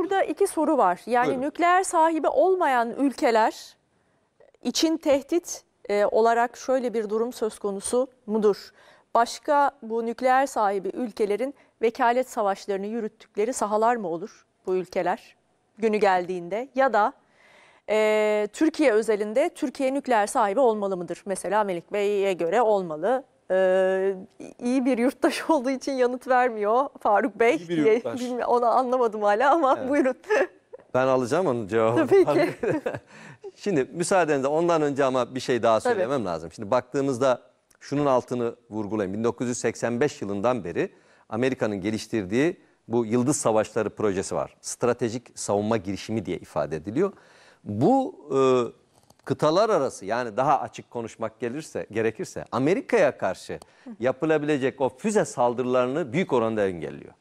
burada iki soru var. Yani Buyurun. nükleer sahibi olmayan ülkeler için tehdit e, olarak şöyle bir durum söz konusu mudur? Başka bu nükleer sahibi ülkelerin vekalet savaşlarını yürüttükleri sahalar mı olur bu ülkeler günü geldiğinde? Ya da e, Türkiye özelinde Türkiye nükleer sahibi olmalı mıdır? Mesela Melik Bey'e göre olmalı, ee, iyi bir yurttaş olduğu için yanıt vermiyor Faruk Bey. İyi bir diye, Bilmiyorum, onu anlamadım hala ama Evet. buyurun. Ben alacağım onun cevabını. Tabii ki. Şimdi müsaadenizle ondan önce ama bir şey daha söylemem lazım. Şimdi baktığımızda şunun altını vurgulayayım. 1985 yılından beri Amerika'nın geliştirdiği bu Yıldız Savaşları projesi var. Stratejik savunma girişimi diye ifade ediliyor. Bu e, kıtalar arası yani daha açık konuşmak gelirse gerekirse Amerika'ya karşı yapılabilecek o füze saldırılarını büyük oranda engelliyor.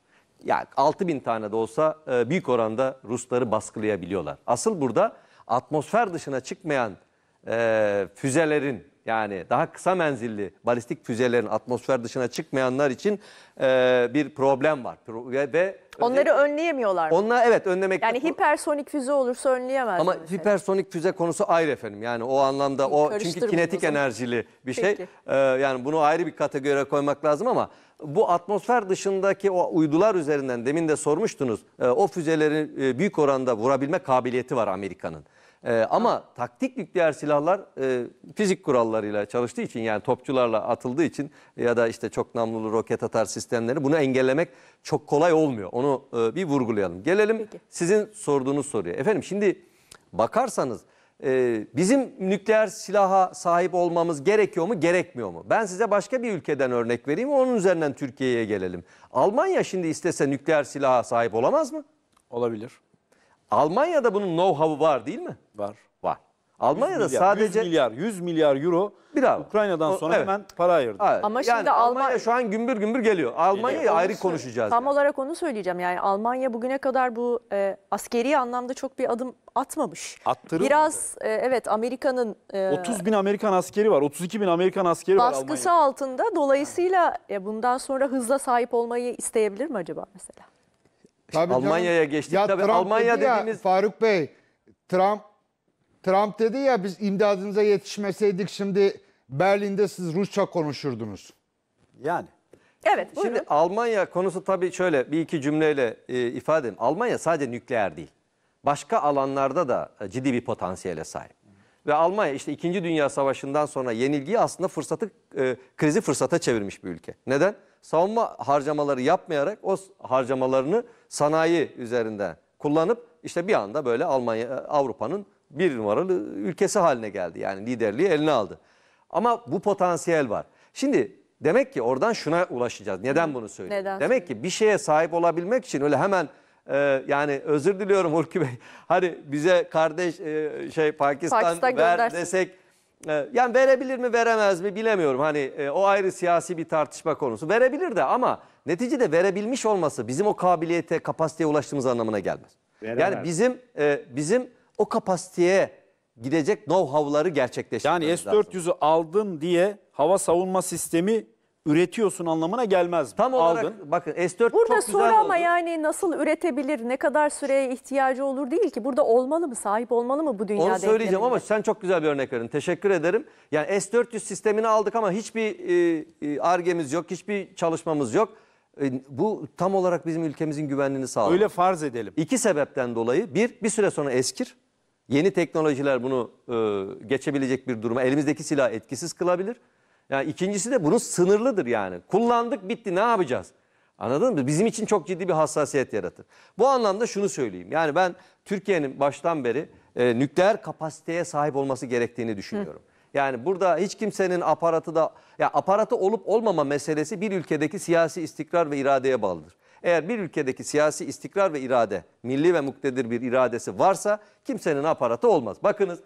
Yani 6 bin tane de olsa e, büyük oranda Rusları baskılayabiliyorlar. Asıl burada atmosfer dışına çıkmayan e, füzelerin yani daha kısa menzilli balistik füzelerin atmosfer dışına çıkmayanlar için e, bir problem var. Pro ve Onları önleyemiyorlar mı? Onla evet önlemek. Yani hipersonik füze olursa önleyemez. Ama mesela. hipersonik füze konusu ayrı efendim. Yani o anlamda o çünkü kinetik enerjili bir şey. Peki. E, yani bunu ayrı bir kategoriye koymak lazım ama bu atmosfer dışındaki o uydular üzerinden demin de sormuştunuz. E, o füzeleri e, büyük oranda vurabilme kabiliyeti var Amerika'nın. E, ama taktik nükleer silahlar e, fizik kurallarıyla çalıştığı için yani topçularla atıldığı için ya da işte çok namlulu roket atar sistemleri bunu engellemek çok kolay olmuyor. Onu e, bir vurgulayalım. Gelelim Peki. sizin sorduğunuz soruya. Efendim şimdi bakarsanız e, bizim nükleer silaha sahip olmamız gerekiyor mu gerekmiyor mu? Ben size başka bir ülkeden örnek vereyim onun üzerinden Türkiye'ye gelelim. Almanya şimdi istese nükleer silaha sahip olamaz mı? Olabilir. Almanya'da bunun know-how'u var değil mi? Var. Var. Almanya'da 100 milyar, sadece 100 milyar 100 milyar euro Bravo. Ukrayna'dan o, sonra evet. hemen para ayırdı. Evet. Ama yani şimdi Almanya, şu an gümbür gümbür geliyor. Almanya'yı ayrı konuşacağız. Tam yani. olarak onu söyleyeceğim. Yani Almanya bugüne kadar bu e, askeri anlamda çok bir adım atmamış. Attırır Biraz e, evet Amerika'nın... E, 30 bin Amerikan askeri var. 32 bin Amerikan askeri baskısı var Baskısı altında. Dolayısıyla e, bundan sonra hızla sahip olmayı isteyebilir mi acaba mesela? Tabii Almanya'ya canım. geçtik. Ya Tabii Trump Almanya dedi dediğimiz... ya, Faruk Bey, Trump Trump dedi ya biz imdadınıza yetişmeseydik şimdi Berlin'de siz Rusça konuşurdunuz. Yani. Evet buyurun. Şimdi Almanya konusu tabii şöyle bir iki cümleyle e, ifade edeyim. Almanya sadece nükleer değil. Başka alanlarda da e, ciddi bir potansiyele sahip. Ve Almanya işte 2. Dünya Savaşı'ndan sonra yenilgiyi aslında fırsatı e, krizi fırsata çevirmiş bir ülke. Neden? Savunma harcamaları yapmayarak o harcamalarını sanayi üzerinde kullanıp işte bir anda böyle Almanya e, Avrupa'nın bir numaralı ülkesi haline geldi. Yani liderliği eline aldı. Ama bu potansiyel var. Şimdi demek ki oradan şuna ulaşacağız. Neden bunu söylüyorum? Neden? Demek ki bir şeye sahip olabilmek için öyle hemen ee, yani özür diliyorum Hulki Bey. Hani bize kardeş e, şey Pakistan, Pakistan ver göndersin. desek e, yani verebilir mi veremez mi bilemiyorum. Hani e, o ayrı siyasi bir tartışma konusu. Verebilir de ama neticede verebilmiş olması bizim o kabiliyete, kapasiteye ulaştığımız anlamına gelmez. Veremez. Yani bizim bizim o kapasiteye gidecek know-how'ları gerçekleştirmemiz Yani S-400'ü aldın diye hava savunma sistemi üretiyorsun anlamına gelmez. Tam olarak Aldın. bakın S4 Burada çok güzel soru ama oldu. yani nasıl üretebilir, ne kadar süreye ihtiyacı olur değil ki. Burada olmalı mı, sahip olmalı mı bu dünyada? Onu söyleyeceğim ama sen çok güzel bir örnek verdin. Teşekkür ederim. Yani S400 sistemini aldık ama hiçbir argemiz e, e, yok, hiçbir çalışmamız yok. E, bu tam olarak bizim ülkemizin güvenliğini sağlar. Öyle farz edelim. İki sebepten dolayı. Bir, bir süre sonra eskir. Yeni teknolojiler bunu e, geçebilecek bir duruma elimizdeki silah etkisiz kılabilir. Yani ikincisi de bunun sınırlıdır yani. Kullandık bitti ne yapacağız? Anladın mı? Bizim için çok ciddi bir hassasiyet yaratır. Bu anlamda şunu söyleyeyim. Yani ben Türkiye'nin baştan beri e, nükleer kapasiteye sahip olması gerektiğini düşünüyorum. Hı. Yani burada hiç kimsenin aparatı da ya aparatı olup olmama meselesi bir ülkedeki siyasi istikrar ve iradeye bağlıdır. Eğer bir ülkedeki siyasi istikrar ve irade, milli ve muktedir bir iradesi varsa kimsenin aparatı olmaz. Bakınız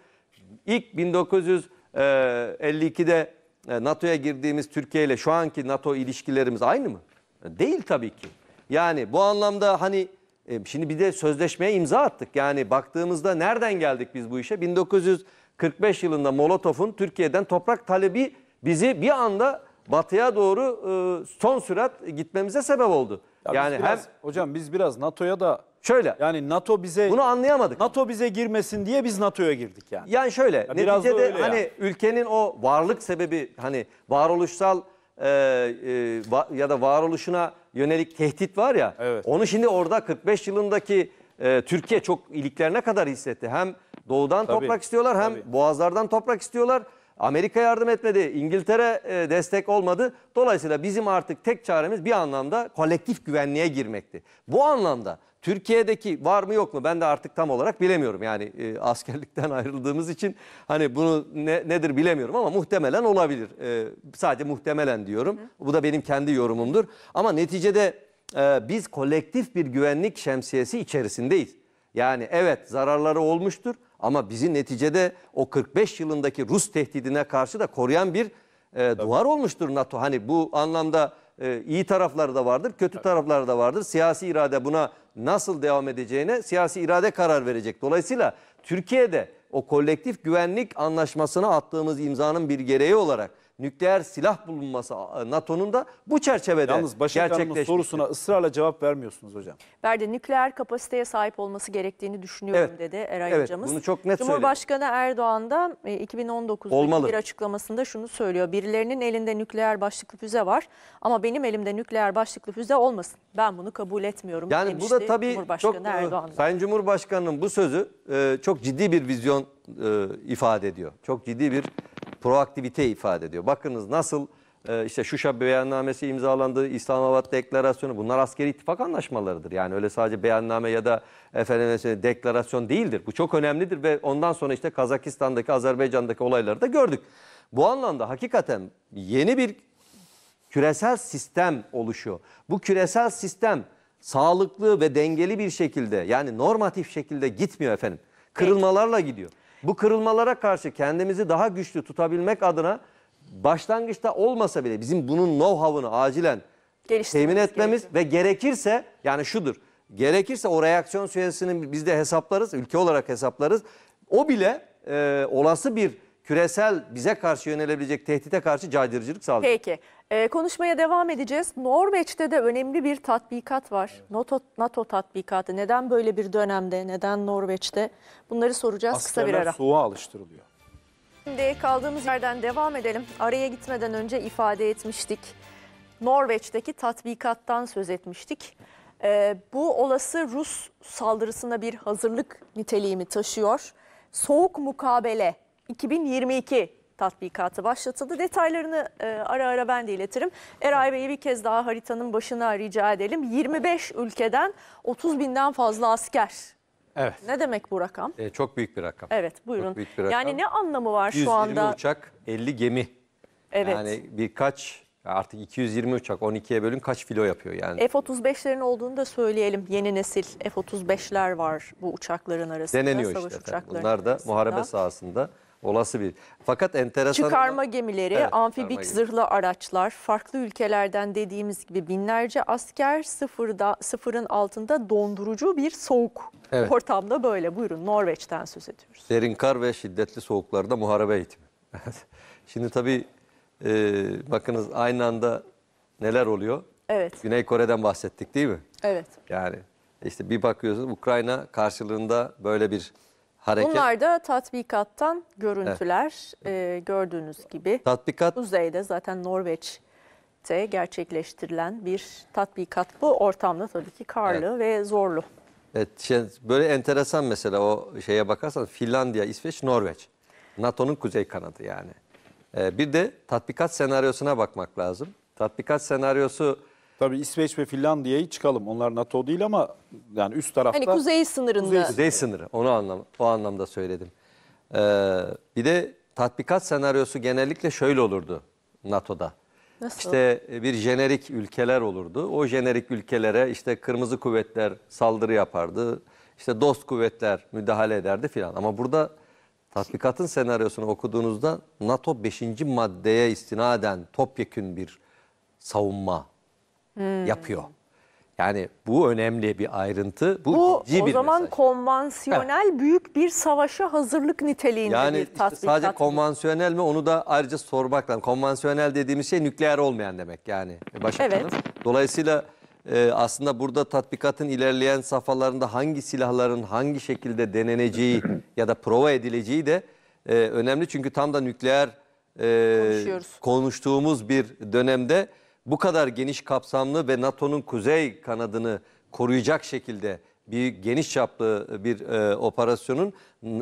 ilk 1952'de e, NATO'ya girdiğimiz Türkiye ile şu anki NATO ilişkilerimiz aynı mı? E, değil tabii ki. Yani bu anlamda hani e, şimdi bir de sözleşmeye imza attık. Yani baktığımızda nereden geldik biz bu işe? 1945 yılında Molotov'un Türkiye'den toprak talebi bizi bir anda batıya doğru son sürat gitmemize sebep oldu. Ya yani biraz, hem hocam biz biraz NATO'ya da şöyle yani NATO bize bunu anlayamadık. NATO bize girmesin diye biz NATO'ya girdik yani. Yani şöyle ya neticede hani yani. ülkenin o varlık sebebi hani varoluşsal e, e, va, ya da varoluşuna yönelik tehdit var ya. Evet. Onu şimdi orada 45 yılındaki e, Türkiye çok iliklerine kadar hissetti. Hem doğudan tabii, toprak istiyorlar hem tabii. boğazlardan toprak istiyorlar. Amerika yardım etmedi, İngiltere e, destek olmadı. Dolayısıyla bizim artık tek çaremiz bir anlamda kolektif güvenliğe girmekti. Bu anlamda Türkiye'deki var mı yok mu ben de artık tam olarak bilemiyorum. Yani e, askerlikten ayrıldığımız için hani bunu ne, nedir bilemiyorum ama muhtemelen olabilir. E, sadece muhtemelen diyorum. Hı. Bu da benim kendi yorumumdur. Ama neticede e, biz kolektif bir güvenlik şemsiyesi içerisindeyiz. Yani evet zararları olmuştur ama bizi neticede o 45 yılındaki Rus tehdidine karşı da koruyan bir e, duvar olmuştur NATO. Hani bu anlamda e, iyi tarafları da vardır, kötü tarafları da vardır. Siyasi irade buna nasıl devam edeceğine siyasi irade karar verecek. Dolayısıyla Türkiye'de o kolektif güvenlik anlaşmasına attığımız imzanın bir gereği olarak nükleer silah bulunması NATO'nun da bu çerçevede Yalnız Başakan'ın sorusuna ısrarla cevap vermiyorsunuz hocam. Verdi nükleer kapasiteye sahip olması gerektiğini düşünüyorum evet. dedi Eray evet, hocamız. Bunu çok net Cumhurbaşkanı söyledi. Erdoğan da 2019'da e, bir açıklamasında şunu söylüyor. Birilerinin elinde nükleer başlıklı füze var ama benim elimde nükleer başlıklı füze olmasın. Ben bunu kabul etmiyorum yani demişti bu da tabii Cumhurbaşkanı çok, e, Erdoğan. Sayın Cumhurbaşkanı'nın bu sözü e, çok ciddi bir vizyon ifade ediyor. Çok ciddi bir proaktivite ifade ediyor. Bakınız nasıl e, işte Şuşa beyannamesi imzalandı, İslamabad deklarasyonu bunlar askeri ittifak anlaşmalarıdır. Yani öyle sadece beyanname ya da efendim deklarasyon değildir. Bu çok önemlidir ve ondan sonra işte Kazakistan'daki, Azerbaycan'daki olayları da gördük. Bu anlamda hakikaten yeni bir küresel sistem oluşuyor. Bu küresel sistem sağlıklı ve dengeli bir şekilde yani normatif şekilde gitmiyor efendim. Kırılmalarla gidiyor. Bu kırılmalara karşı kendimizi daha güçlü tutabilmek adına başlangıçta olmasa bile bizim bunun know-how'unu acilen temin etmemiz gerekiyor. ve gerekirse yani şudur. Gerekirse o reaksiyon süresini biz de hesaplarız, ülke olarak hesaplarız. O bile e, olası bir küresel bize karşı yönelebilecek tehdite karşı caydırıcılık sağlayacak. Peki. Ee, konuşmaya devam edeceğiz. Norveç'te de önemli bir tatbikat var. Evet. NATO, NATO tatbikatı. Neden böyle bir dönemde, neden Norveç'te? Bunları soracağız Askerler kısa bir ara. soğuğa alıştırılıyor. Şimdi kaldığımız yerden devam edelim. Araya gitmeden önce ifade etmiştik. Norveç'teki tatbikattan söz etmiştik. Ee, bu olası Rus saldırısına bir hazırlık niteliğimi taşıyor. Soğuk mukabele 2022 tatbikatı başlatıldı. Detaylarını e, ara ara ben de iletirim. Eray Bey'i bir kez daha haritanın başına rica edelim. 25 ülkeden 30 binden fazla asker. Evet. Ne demek bu rakam? E, çok büyük bir rakam. Evet buyurun. Çok büyük bir rakam. Yani ne anlamı var şu anda? 120 uçak, 50 gemi. Evet. Yani birkaç artık 220 uçak 12'ye bölün kaç filo yapıyor yani? F-35'lerin olduğunu da söyleyelim. Yeni nesil F-35'ler var bu uçakların arasında. Deneniyor savaş işte. Efendim. Bunlar da arasında. muharebe sahasında Olası bir. Fakat enteresan... Çıkarma olan... gemileri, evet, amfibik çıkarma zırhlı gemi. araçlar, farklı ülkelerden dediğimiz gibi binlerce asker sıfırda, sıfırın altında dondurucu bir soğuk evet. ortamda böyle. Buyurun Norveç'ten söz ediyoruz. Derin kar ve şiddetli soğuklarda muharebe eğitimi. Şimdi tabii e, bakınız aynı anda neler oluyor? Evet. Güney Kore'den bahsettik değil mi? Evet. Yani işte bir bakıyorsunuz Ukrayna karşılığında böyle bir hareket. Bunlar da tatbikattan görüntüler evet. e, gördüğünüz gibi. Tatbikat. Uzayda zaten Norveç'te gerçekleştirilen bir tatbikat bu. Ortamda tabii ki karlı evet. ve zorlu. Evet, şey, böyle enteresan mesela o şeye bakarsan Finlandiya, İsveç, Norveç. NATO'nun kuzey kanadı yani. Ee, bir de tatbikat senaryosuna bakmak lazım. Tatbikat senaryosu Tabii İsveç ve Finlandiya'yı çıkalım. Onlar NATO değil ama yani üst tarafta. Hani kuzey sınırında. Kuzey, kuzey sınırı. Onu anlam o anlamda söyledim. Ee, bir de tatbikat senaryosu genellikle şöyle olurdu NATO'da. Nasıl? İşte e, bir jenerik ülkeler olurdu. O jenerik ülkelere işte kırmızı kuvvetler saldırı yapardı. İşte dost kuvvetler müdahale ederdi filan. Ama burada tatbikatın senaryosunu okuduğunuzda NATO 5. maddeye istinaden topyekün bir savunma Hmm. yapıyor. Yani bu önemli bir ayrıntı. Bu, bu ciddi o zaman mesaj. konvansiyonel evet. büyük bir savaşa hazırlık niteliğinde yani bir tatbikat. Işte sadece konvansiyonel mi onu da ayrıca sormak lazım. Konvansiyonel dediğimiz şey nükleer olmayan demek yani başkanım. Evet. Dolayısıyla e, aslında burada tatbikatın ilerleyen safhalarında hangi silahların hangi şekilde deneneceği ya da prova edileceği de e, önemli. Çünkü tam da nükleer e, konuştuğumuz bir dönemde bu kadar geniş kapsamlı ve NATO'nun kuzey kanadını koruyacak şekilde bir geniş çaplı bir e, operasyonun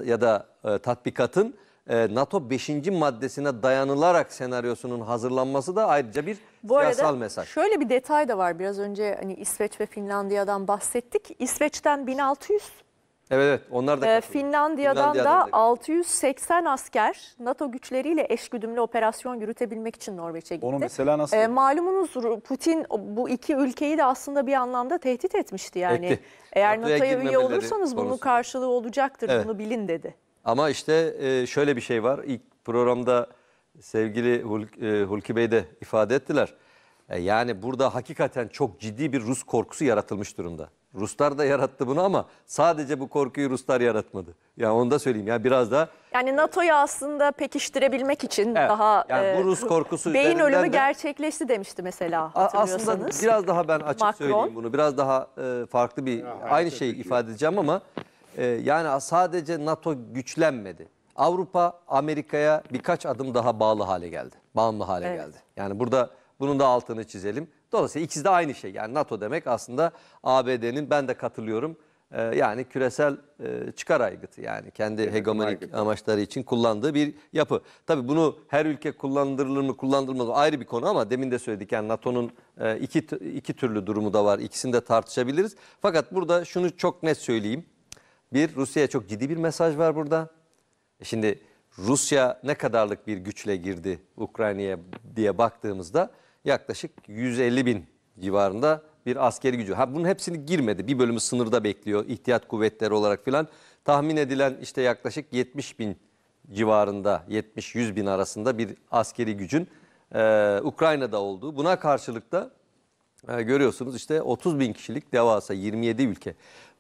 ya da e, tatbikatın e, NATO 5. maddesine dayanılarak senaryosunun hazırlanması da ayrıca bir Bu siyasal arada mesaj. Şöyle bir detay da var. Biraz önce hani İsveç ve Finlandiya'dan bahsettik. İsveç'ten 1600 Evet evet onlar da ee, katılıyor. Finlandiya'dan da Finlandiya'dan da- 680 asker NATO güçleriyle eşgüdümlü operasyon yürütebilmek için Norveç'e gitti. Onu mesela nasıl- Ee, malumunuz Putin bu iki ülkeyi de aslında bir anlamda tehdit etmişti yani. Etti. Eğer NATO'ya NATO'ya üye girmemeleri olursanız bunun karşılığı olacaktır Evet. bunu bilin dedi. Ama işte e, şöyle bir şey var. İlk programda sevgili Hul- e, Hulki Bey de ifade ettiler. E, yani burada hakikaten çok ciddi bir Rus korkusu yaratılmış durumda. Ruslar da yarattı bunu ama sadece bu korkuyu Ruslar yaratmadı. Ya yani onu da söyleyeyim. Ya yani biraz da yani NATO'yu aslında pekiştirebilmek için evet, daha yani bu e, Rus korkusu beyin ölümü de, gerçekleşti demişti mesela Aslında biraz daha ben açık Macron. söyleyeyim bunu. Biraz daha e, farklı bir ya, aynı şeyi şey. ifade edeceğim ama e, yani sadece NATO güçlenmedi. Avrupa Amerika'ya birkaç adım daha bağlı hale geldi. Bağımlı hale evet. geldi. Yani burada bunun da altını çizelim. Dolayısıyla ikisi de aynı şey. Yani NATO demek aslında ABD'nin ben de katılıyorum e, yani küresel e, çıkar aygıtı yani kendi evet, hegemonik aygıtı. amaçları için kullandığı bir yapı. Tabii bunu her ülke kullandırılır mı kullandırılmaz mı ayrı bir konu ama demin de söyledik yani NATO'nun e, iki, iki türlü durumu da var ikisini de tartışabiliriz. Fakat burada şunu çok net söyleyeyim bir Rusya'ya çok ciddi bir mesaj var burada. Şimdi Rusya ne kadarlık bir güçle girdi Ukrayna'ya diye baktığımızda yaklaşık 150 bin civarında bir askeri gücü. Ha bunun hepsini girmedi. Bir bölümü sınırda bekliyor ihtiyat kuvvetleri olarak filan. Tahmin edilen işte yaklaşık 70 bin civarında 70-100 bin arasında bir askeri gücün e, Ukrayna'da olduğu. Buna karşılık da e, görüyorsunuz işte 30 bin kişilik devasa 27 ülke.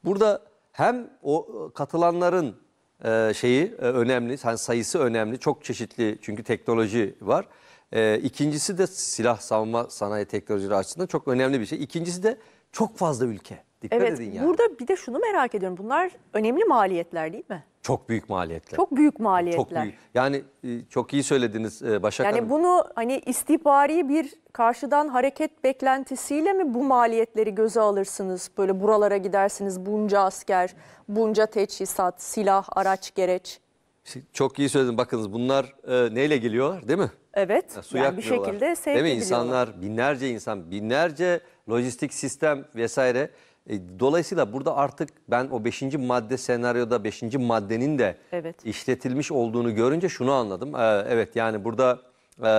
Burada hem o katılanların e, şeyi e, önemli, yani sayısı önemli. Çok çeşitli çünkü teknoloji var. E, ikincisi de silah savunma sanayi teknolojileri açısından çok önemli bir şey. İkincisi de çok fazla ülke. Dikkat evet, edin yani. Burada bir de şunu merak ediyorum. Bunlar önemli maliyetler değil mi? Çok büyük maliyetler. Çok büyük maliyetler. Çok büyük. Yani e, çok iyi söylediniz e, Başak yani Hanım. Yani bunu hani istihbari bir karşıdan hareket beklentisiyle mi bu maliyetleri göze alırsınız? Böyle buralara gidersiniz bunca asker, bunca teçhizat, silah, araç, gereç. Şey, çok iyi söyledin. Bakınız bunlar e, neyle geliyorlar değil mi? Evet. Ya, su yani bir şekilde sevk Değil mi? İnsanlar, binlerce insan, binlerce lojistik sistem vesaire. E, dolayısıyla burada artık ben o beşinci madde senaryoda 5. maddenin de evet. işletilmiş olduğunu görünce şunu anladım. E, evet yani burada e,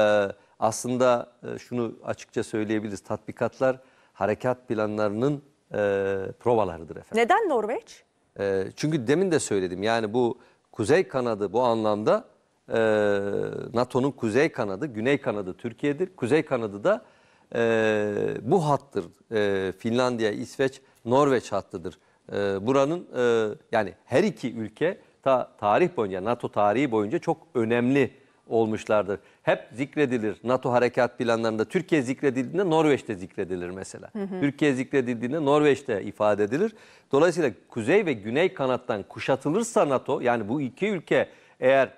aslında e, şunu açıkça söyleyebiliriz. Tatbikatlar harekat planlarının e, provalarıdır efendim. Neden Norveç? E, çünkü demin de söyledim yani bu Kuzey kanadı bu anlamda e, NATO'nun kuzey kanadı, güney kanadı Türkiye'dir. Kuzey kanadı da e, bu hattır. E, Finlandiya, İsveç, Norveç hattıdır. E, buranın e, yani her iki ülke ta tarih boyunca, NATO tarihi boyunca çok önemli olmuşlardır. Hep zikredilir NATO harekat planlarında. Türkiye zikredildiğinde Norveç'te zikredilir mesela. Hı hı. Türkiye zikredildiğinde Norveç'te ifade edilir. Dolayısıyla kuzey ve güney kanattan kuşatılırsa NATO yani bu iki ülke eğer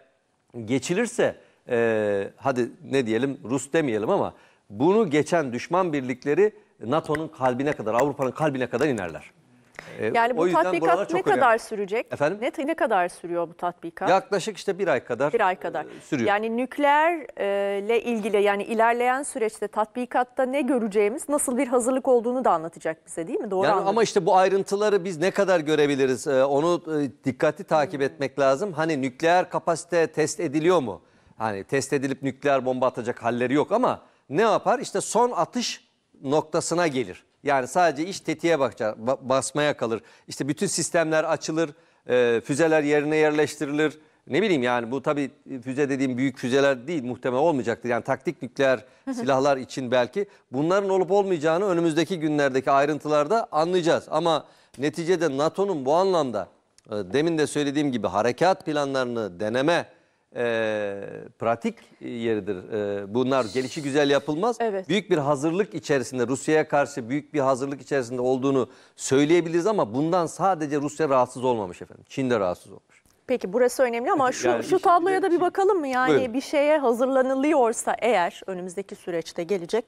geçilirse e, hadi ne diyelim Rus demeyelim ama bunu geçen düşman birlikleri NATO'nun kalbine kadar Avrupa'nın kalbine kadar inerler. E, yani bu tatbikat ne kadar önemli. sürecek? Efendim? Ne, ne kadar sürüyor bu tatbikat? Yaklaşık işte bir ay kadar, bir ay kadar. E, sürüyor. Yani nükleerle e, ilgili yani ilerleyen süreçte tatbikatta ne göreceğimiz nasıl bir hazırlık olduğunu da anlatacak bize değil mi? Doğru yani Ama işte bu ayrıntıları biz ne kadar görebiliriz e, onu e, dikkatli takip hmm. etmek lazım. Hani nükleer kapasite test ediliyor mu? Hani test edilip nükleer bomba atacak halleri yok ama ne yapar? İşte son atış noktasına gelir. Yani sadece iş tetiğe bakacak, basmaya kalır. İşte bütün sistemler açılır, e, füzeler yerine yerleştirilir. Ne bileyim yani bu tabii füze dediğim büyük füzeler değil muhtemel olmayacaktır. Yani taktik nükleer silahlar için belki bunların olup olmayacağını önümüzdeki günlerdeki ayrıntılarda anlayacağız. Ama neticede NATO'nun bu anlamda e, demin de söylediğim gibi harekat planlarını deneme e, pratik yeridir. E, bunlar gelişi güzel yapılmaz. Evet. Büyük bir hazırlık içerisinde Rusya'ya karşı büyük bir hazırlık içerisinde olduğunu söyleyebiliriz ama bundan sadece Rusya rahatsız olmamış efendim. Çin de rahatsız olmuş. Peki burası önemli ama şu yani şu şey tabloya da bir bakalım mı? Yani Buyurun. bir şeye hazırlanılıyorsa eğer önümüzdeki süreçte gelecek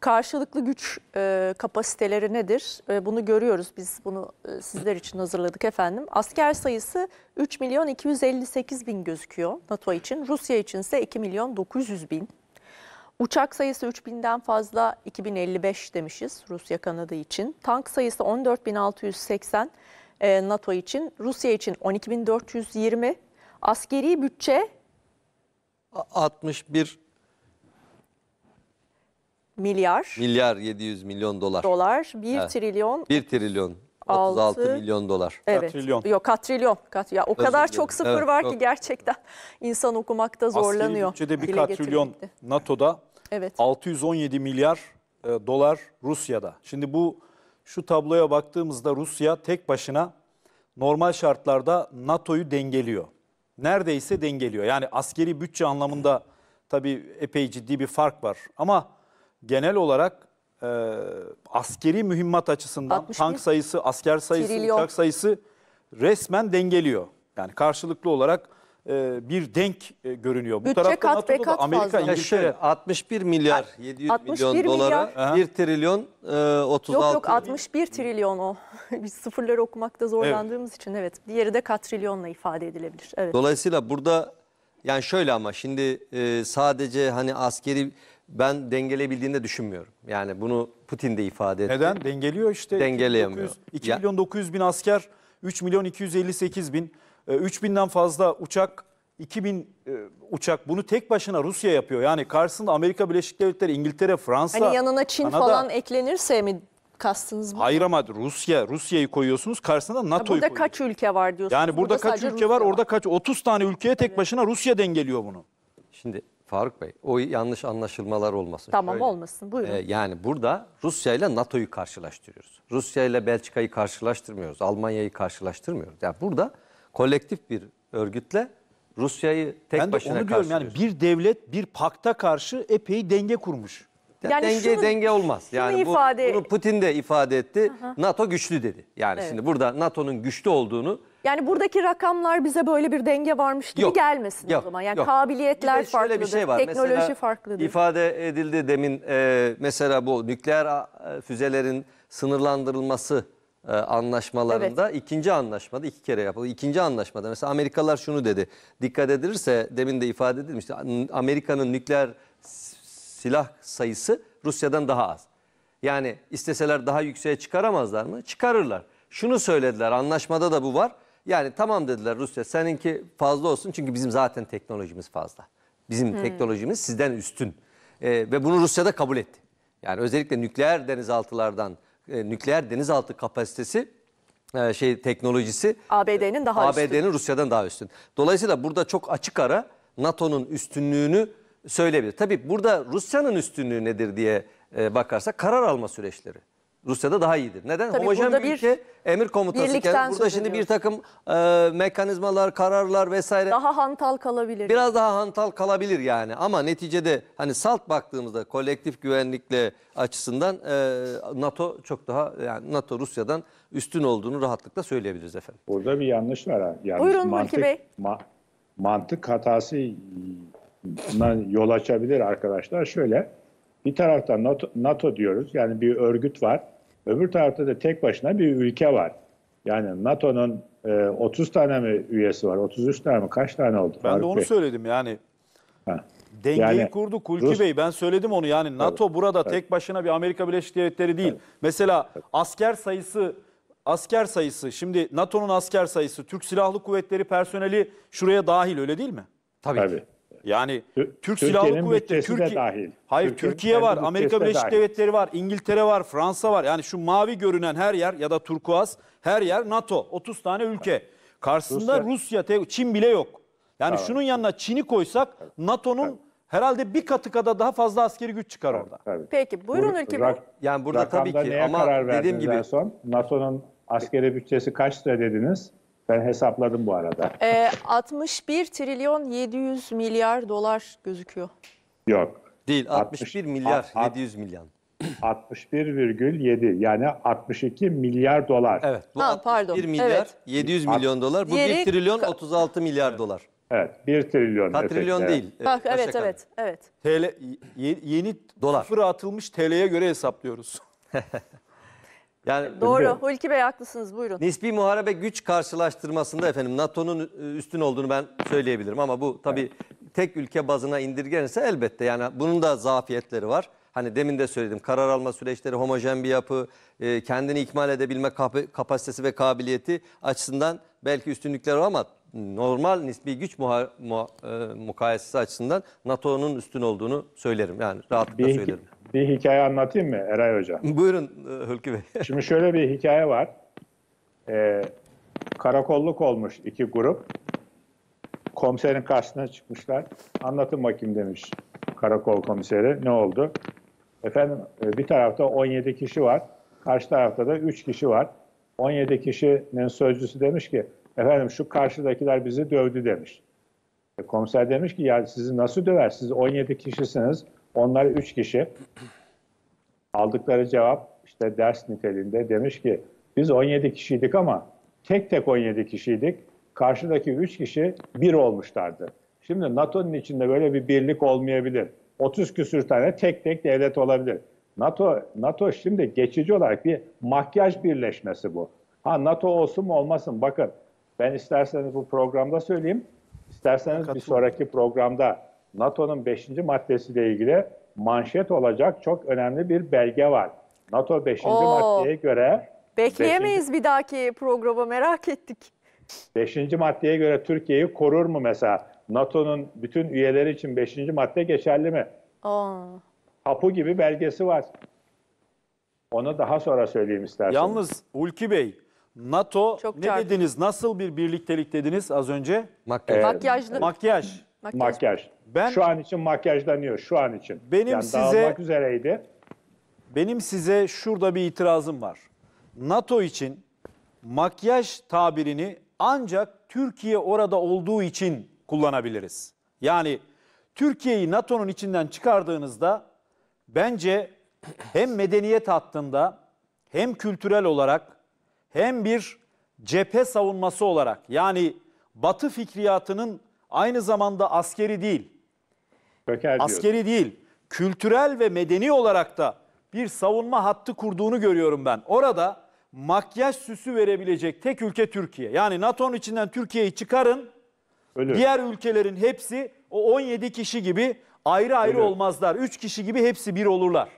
Karşılıklı güç e, kapasiteleri nedir? E, bunu görüyoruz. Biz bunu e, sizler için hazırladık efendim. Asker sayısı 3 milyon 258 bin gözüküyor NATO için. Rusya için ise 2 milyon 900 bin. Uçak sayısı 3000'den fazla 2055 demişiz Rusya kanadı için. Tank sayısı 14680 e, NATO için. Rusya için 12420. Askeri bütçe 61 milyar Milyar 700 milyon dolar. dolar, 1 Evet. trilyon 1 trilyon 36 Altı. milyon dolar. Evet. Katrilyon. Yok katrilyon. Kat ya o Özür kadar dilerim. çok sıfır Evet, var ki gerçekten insan okumakta zorlanıyor. Askeri bütçede bir dile katrilyon getirmekte. NATO'da Evet. 617 milyar e, dolar Rusya'da. Şimdi bu şu tabloya baktığımızda Rusya tek başına normal şartlarda NATO'yu dengeliyor. Neredeyse dengeliyor. Yani askeri bütçe anlamında tabii epey ciddi bir fark var. Ama genel olarak e, askeri mühimmat açısından tank sayısı, asker sayısı, trilyon. uçak sayısı resmen dengeliyor. Yani karşılıklı olarak e, bir denk e, görünüyor. Bu tarafta kat NATO'da be kat Amerika, fazla. Ya İngiltere. 61 milyar 700 61 milyon milyar. dolara Aha. 1 trilyon e, 36 Yok yok 61 trilyon o. Biz sıfırları okumakta zorlandığımız için evet. Diğeri de katrilyonla ifade edilebilir. Evet. Dolayısıyla burada yani şöyle ama şimdi e, sadece hani askeri ben dengeleyebildiğini de düşünmüyorum. Yani bunu Putin de ifade etti. Neden? Dengeliyor işte. Dengeleyemiyor. 2 milyon 900 bin asker, 3 milyon 258 bin, 3 ee, binden fazla uçak, 2 bin e, uçak bunu tek başına Rusya yapıyor. Yani karşısında Amerika Birleşik Devletleri, İngiltere, Fransa, Hani yanına Çin Kanada, falan eklenirse mi kastınız mı? Hayır ama Rusya, Rusya'yı koyuyorsunuz karşısında NATO'yu Burada kaç ülke var diyorsunuz? Yani burada, burada kaç ülke var, var, orada kaç 30 tane ülkeye tek başına Rusya dengeliyor bunu. Şimdi Faruk Bey o yanlış anlaşılmalar olmasın. Tamam Şöyle, olmasın buyurun. E, yani burada Rusya ile NATO'yu karşılaştırıyoruz. Rusya ile Belçika'yı karşılaştırmıyoruz. Almanya'yı karşılaştırmıyoruz. Yani burada kolektif bir örgütle Rusya'yı tek ben başına Ben de onu diyorum yani bir devlet bir pakta karşı epey denge kurmuş. Yani, yani denge şunu, denge olmaz. Yani bu, ifade... bunu Putin de ifade etti. Aha. NATO güçlü dedi. Yani evet. şimdi burada NATO'nun güçlü olduğunu yani buradaki rakamlar bize böyle bir denge varmış gibi Yok, gelmesin yok, o zaman. Yani yok. kabiliyetler Bir farklıdır, bir şey var. teknoloji Mesela farklıdır. İfade edildi demin e, mesela bu nükleer e, füzelerin sınırlandırılması e, anlaşmalarında ikinci anlaşmada iki kere yapıldı. İkinci anlaşmada mesela Amerikalılar şunu dedi. Dikkat edilirse demin de ifade edilmişti. Amerika'nın nükleer silah sayısı Rusya'dan daha az. Yani isteseler daha yükseğe çıkaramazlar mı? Çıkarırlar. Şunu söylediler anlaşmada da bu var. Yani tamam dediler Rusya seninki fazla olsun çünkü bizim zaten teknolojimiz fazla. Bizim hmm. teknolojimiz sizden üstün. E, ve bunu Rusya da kabul etti. Yani özellikle nükleer denizaltılardan e, nükleer denizaltı kapasitesi e, şey teknolojisi ABD'nin daha ABD'nin Rusya'dan daha üstün. Dolayısıyla burada çok açık ara NATO'nun üstünlüğünü söyleyebilir. Tabii burada Rusya'nın üstünlüğü nedir diye e, bakarsak karar alma süreçleri. Rusya'da daha iyidir. Neden? Tabii Homojen bir ülke emir komutası. Yani burada şimdi bir takım e, mekanizmalar, kararlar vesaire. Daha hantal kalabilir. Biraz daha hantal kalabilir yani. Ama neticede hani salt baktığımızda kolektif güvenlikle açısından e, NATO çok daha yani NATO Rusya'dan üstün olduğunu rahatlıkla söyleyebiliriz efendim. Burada bir yanlış var. Yanlış Buyurun mantık, Bey. Ma mantık hatası yol açabilir arkadaşlar. Şöyle bir taraftan NATO, NATO diyoruz yani bir örgüt var Öbür tarafta da tek başına bir ülke var. Yani NATO'nun e, 30 tane mi üyesi var? 33 tane mi? Kaç tane oldu? Ben Faruk de onu Bey? söyledim yani. Ha. Dengeyi yani, kurdu Kulki Rus... Bey. Ben söyledim onu. Yani NATO tabii, burada tabii. tek başına bir Amerika Birleşik Devletleri değil. Tabii. Mesela asker sayısı asker sayısı şimdi NATO'nun asker sayısı Türk Silahlı Kuvvetleri personeli şuraya dahil öyle değil mi? Tabii. tabii. Yani Türk Silahlı Kuvvetleri Türkiye dahil. Hayır Türkiye, var, Amerika Birleşik dahil. Devletleri var, İngiltere var, Fransa var. Yani şu mavi görünen her yer ya da turkuaz her yer NATO. 30 tane ülke. Karşısında Rusya, Rusya Çin bile yok. Yani evet. şunun yanına Çin'i koysak NATO'nun evet. herhalde bir katı kadar daha fazla askeri güç çıkar orada. Tabii. Peki buyurun Bur ülke Yani burada tabii ki neye ama karar dediğim gibi son NATO'nun askeri bütçesi kaç lira dediniz? Ben hesapladım bu arada. Ee, 61 trilyon 700 milyar dolar gözüküyor. Yok. Değil 61 60, milyar a, a, 700 milyon. 61,7 yani 62 milyar dolar. Evet bu ha, 61 pardon. milyar evet. 700 milyon dolar. Bu Yeri... 1 trilyon 36 milyar dolar. Evet 1 trilyon. Ha, trilyon evet. değil. Bak, evet Başakan. evet evet. TL, yeni dolar. sıfıra atılmış TL'ye göre hesaplıyoruz. Yani Doğru. Bilmiyorum. Hulki Bey haklısınız. Buyurun. Nispi muharebe güç karşılaştırmasında efendim NATO'nun üstün olduğunu ben söyleyebilirim ama bu tabii tek ülke bazına indirgenirse elbette yani bunun da zafiyetleri var. Hani demin de söyledim karar alma süreçleri homojen bir yapı, e, kendini ikmal edebilme kap kapasitesi ve kabiliyeti açısından belki üstünlükler var ama normal nispi güç muha, muha, e, mukayesesi açısından NATO'nun üstün olduğunu söylerim. Yani rahatlıkla belki, söylerim bir hikaye anlatayım mı Eray Hoca? Buyurun e, Hülkü Bey. Şimdi şöyle bir hikaye var. Ee, karakolluk olmuş iki grup. Komiserin karşısına çıkmışlar. Anlatın bakayım demiş karakol komiseri. Ne oldu? Efendim e, bir tarafta 17 kişi var. Karşı tarafta da 3 kişi var. 17 kişinin sözcüsü demiş ki efendim şu karşıdakiler bizi dövdü demiş. E, komiser demiş ki ya sizi nasıl döver? Siz 17 kişisiniz. Onlar üç kişi aldıkları cevap işte ders niteliğinde demiş ki biz 17 kişiydik ama tek tek 17 kişiydik. Karşıdaki üç kişi bir olmuşlardı. Şimdi NATO'nun içinde böyle bir birlik olmayabilir. 30 küsür tane tek tek devlet olabilir. NATO NATO şimdi geçici olarak bir makyaj birleşmesi bu. Ha NATO olsun mu olmasın bakın. Ben isterseniz bu programda söyleyeyim. İsterseniz bir sonraki programda NATO'nun 5. maddesiyle ilgili manşet olacak çok önemli bir belge var. NATO 5. Oo. maddeye göre... Bekleyemeyiz beşinci, bir dahaki programa merak ettik. 5. maddeye göre Türkiye'yi korur mu mesela? NATO'nun bütün üyeleri için 5. madde geçerli mi? Aa. Tapu gibi belgesi var. Onu daha sonra söyleyeyim isterseniz. Yalnız Ulki Bey, NATO Çok ne çarpıcı. dediniz? Nasıl bir birliktelik dediniz az önce? Makyaj. Ee, Makyajlı. Makyaj. Makyaj. Makyaj. Ben şu an için makyajlanıyor şu an için. Benim yani size üzereydi. Benim size şurada bir itirazım var. NATO için makyaj tabirini ancak Türkiye orada olduğu için kullanabiliriz. Yani Türkiye'yi NATO'nun içinden çıkardığınızda bence hem medeniyet hattında hem kültürel olarak hem bir cephe savunması olarak yani Batı fikriyatının aynı zamanda askeri değil, Döker askeri diyorsun. değil, kültürel ve medeni olarak da bir savunma hattı kurduğunu görüyorum ben. Orada makyaj süsü verebilecek tek ülke Türkiye. Yani NATO'nun içinden Türkiye'yi çıkarın, Ölür. diğer ülkelerin hepsi o 17 kişi gibi ayrı ayrı Ölür. olmazlar. 3 kişi gibi hepsi bir olurlar.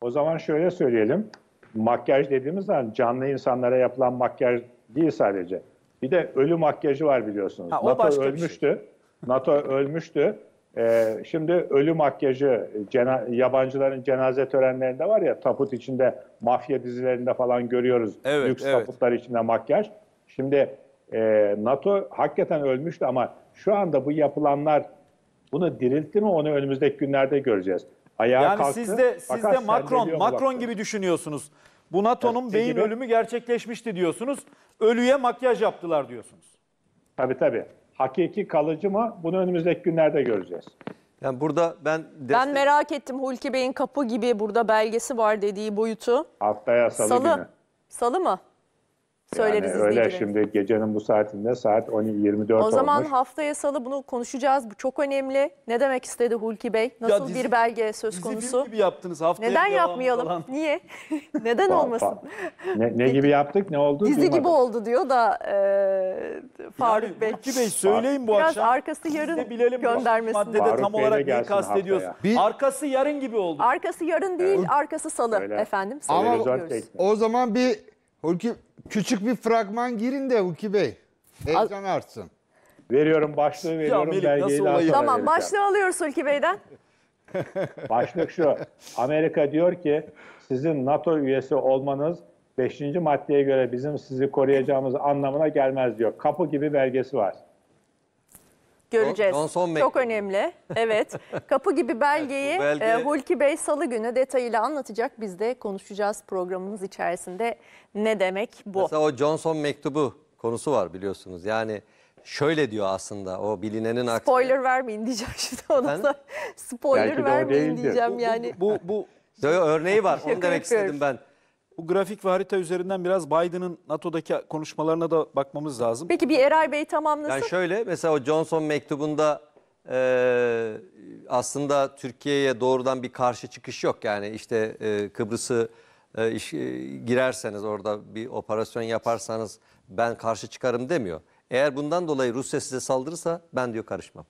O zaman şöyle söyleyelim. Makyaj dediğimiz zaman canlı insanlara yapılan makyaj değil sadece. Bir de ölü makyajı var biliyorsunuz. Ha, o NATO başka ölmüştü. Bir şey. NATO ölmüştü. Ee, şimdi ölü makyajı cena yabancıların cenaze törenlerinde var ya taput içinde mafya dizilerinde falan görüyoruz. Evet, Lüks evet. taputlar içinde makyaj. Şimdi e, NATO hakikaten ölmüştü ama şu anda bu yapılanlar bunu diriltti mi onu önümüzdeki günlerde göreceğiz. Ayağa yani kalktı, siz de, siz de Macron, Macron gibi düşünüyorsunuz. Bu NATO'nun evet, beyin gibi. ölümü gerçekleşmişti diyorsunuz. Ölüye makyaj yaptılar diyorsunuz. Tabii tabii hakiki kalıcı mı? Bunu önümüzdeki günlerde göreceğiz. Yani burada ben destek... Ben merak ettim Hulki Bey'in kapı gibi burada belgesi var dediği boyutu. Haftaya salı, salı. günü. Salı mı? Söyleriz yani öyle şimdi gecenin bu saatinde saat 24. olmuş. O zaman haftaya salı bunu konuşacağız. Bu çok önemli. Ne demek istedi Hulki Bey? Nasıl dizi, bir belge söz konusu? Dizi gibi yaptınız haftaya. Neden yapmayalım? Falan. Niye? Neden olmasın? ne, ne gibi yaptık? Ne oldu? Dizi duymadım. gibi oldu diyor da e, Faruk yani, Bey. Hulki Bey söyleyin bu Biraz akşam. Biraz arkası yarın göndermesinde Maddede tam olarak neyi kastediyorsun? Bir... Arkası yarın gibi oldu. Arkası yarın değil, evet. arkası salı öyle. efendim. Salı Ama o zaman bir Hulki Küçük bir fragman girin de Uki Bey. Heyecan artsın. Veriyorum başlığı veriyorum. Melik, nasıl daha olayım? Tamam vereceğim. başlığı alıyoruz Uki Bey'den. Başlık şu. Amerika diyor ki sizin NATO üyesi olmanız 5. maddeye göre bizim sizi koruyacağımız anlamına gelmez diyor. Kapı gibi belgesi var. Göreceğiz. Johnson Çok önemli. Evet. Kapı gibi belgeyi evet, belge... E, Hulki Bey salı günü detayıyla anlatacak. Biz de konuşacağız programımız içerisinde ne demek bu. Mesela o Johnson mektubu konusu var biliyorsunuz. Yani şöyle diyor aslında o bilinenin aksine. Spoiler vermeyin diyeceğim şimdi ona da. Spoiler vermeyin diyeceğim yani. Bu, bu, bu... Yo, örneği var onu demek istedim ben. Bu grafik ve harita üzerinden biraz Biden'ın NATO'daki konuşmalarına da bakmamız lazım. Peki bir Erar Bey tamamlasın. Yani şöyle mesela o Johnson mektubunda e, aslında Türkiye'ye doğrudan bir karşı çıkış yok. Yani işte e, Kıbrıs'ı e, e, girerseniz orada bir operasyon yaparsanız ben karşı çıkarım demiyor. Eğer bundan dolayı Rusya size saldırırsa ben diyor karışmam.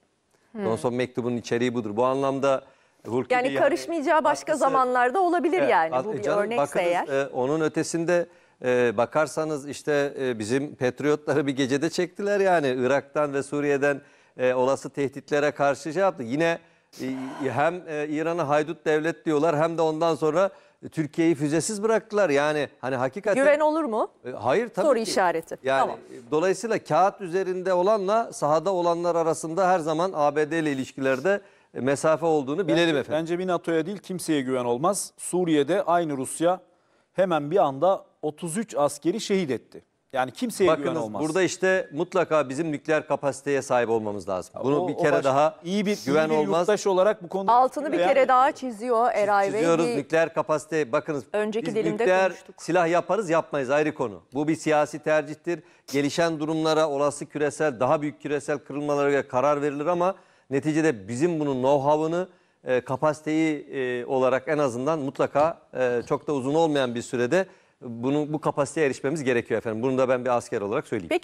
Hmm. Johnson mektubunun içeriği budur. Bu anlamda Hulki yani karışmayacağı yani, başka atkısı, zamanlarda olabilir e, yani at, bu bir canım, örnekse bakınız, eğer. E, onun ötesinde e, bakarsanız işte e, bizim Patriotları bir gecede çektiler yani Irak'tan ve Suriye'den e, olası tehditlere karşı şey yaptı. Yine e, hem e, İran'a haydut devlet diyorlar hem de ondan sonra Türkiye'yi füzesiz bıraktılar. Yani hani hakikaten... Güven olur mu? E, hayır tabii Soru ki. işareti. Yani tamam. dolayısıyla kağıt üzerinde olanla sahada olanlar arasında her zaman ABD ile ilişkilerde e, mesafe olduğunu bilelim bence, efendim. Bence bir NATO'ya değil kimseye güven olmaz. Suriye'de aynı Rusya hemen bir anda 33 askeri şehit etti. Yani kimseye Bakınız, güven olmaz. Burada işte mutlaka bizim nükleer kapasiteye sahip olmamız lazım. Bunu o, bir kere baş... daha iyi bir güven iyi bir olmaz. yurttaş olarak bu konuda altını bir kere yani... daha çiziyor Eray Bey. Çiziyoruz bir... nükleer kapasite. Bakınız Önceki biz nükleer konuştuk. silah yaparız yapmayız ayrı konu. Bu bir siyasi tercihtir. Gelişen durumlara olası küresel daha büyük küresel kırılmalara karar verilir ama Neticede bizim bunun know-how'ını, e, kapasiteyi e, olarak en azından mutlaka e, çok da uzun olmayan bir sürede bunu bu kapasiteye erişmemiz gerekiyor efendim. Bunu da ben bir asker olarak söyleyeyim. Peki